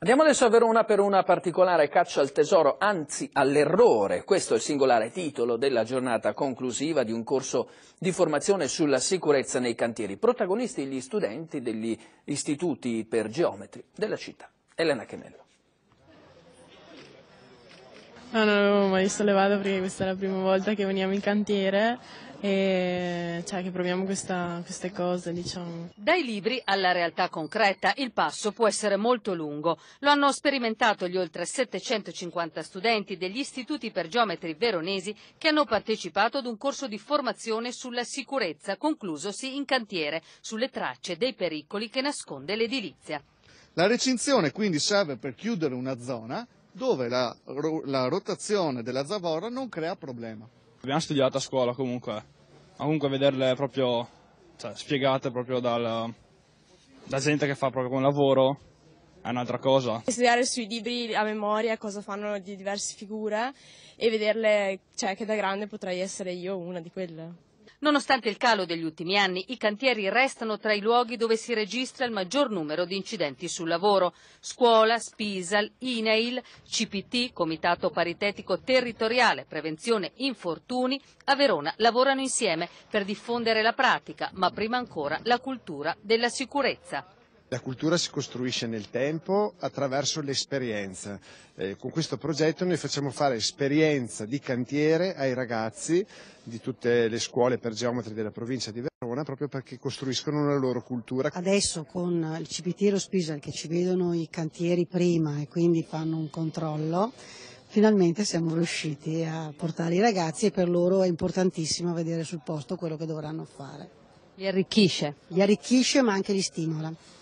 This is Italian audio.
Andiamo adesso a Verona per una particolare caccia al tesoro, anzi all'errore. Questo è il singolare titolo della giornata conclusiva di un corso di formazione sulla sicurezza nei cantieri. Protagonisti gli studenti degli istituti per geometri della città. Elena Chemello. No, no, no di Sollevado perché questa è la prima volta che veniamo in cantiere e cioè che proviamo questa, queste cose diciamo. Dai libri alla realtà concreta il passo può essere molto lungo. Lo hanno sperimentato gli oltre 750 studenti degli istituti per geometri veronesi che hanno partecipato ad un corso di formazione sulla sicurezza conclusosi in cantiere sulle tracce dei pericoli che nasconde l'edilizia. La recinzione quindi serve per chiudere una zona dove la, la rotazione della zavorra non crea problema. Abbiamo studiato a scuola comunque, ma comunque vederle proprio cioè, spiegate proprio dal, da gente che fa proprio un lavoro è un'altra cosa. Studiare sui libri a memoria cosa fanno di diverse figure e vederle, cioè che da grande potrei essere io una di quelle. Nonostante il calo degli ultimi anni, i cantieri restano tra i luoghi dove si registra il maggior numero di incidenti sul lavoro. Scuola, Spisal, INAIL, CPT, Comitato Paritetico Territoriale Prevenzione Infortuni, a Verona lavorano insieme per diffondere la pratica, ma prima ancora la cultura della sicurezza. La cultura si costruisce nel tempo attraverso l'esperienza. Eh, con questo progetto noi facciamo fare esperienza di cantiere ai ragazzi di tutte le scuole per geometri della provincia di Verona proprio perché costruiscono la loro cultura. Adesso con il cipitiero Spisal che ci vedono i cantieri prima e quindi fanno un controllo finalmente siamo riusciti a portare i ragazzi e per loro è importantissimo vedere sul posto quello che dovranno fare. Li arricchisce? Li arricchisce ma anche li stimola.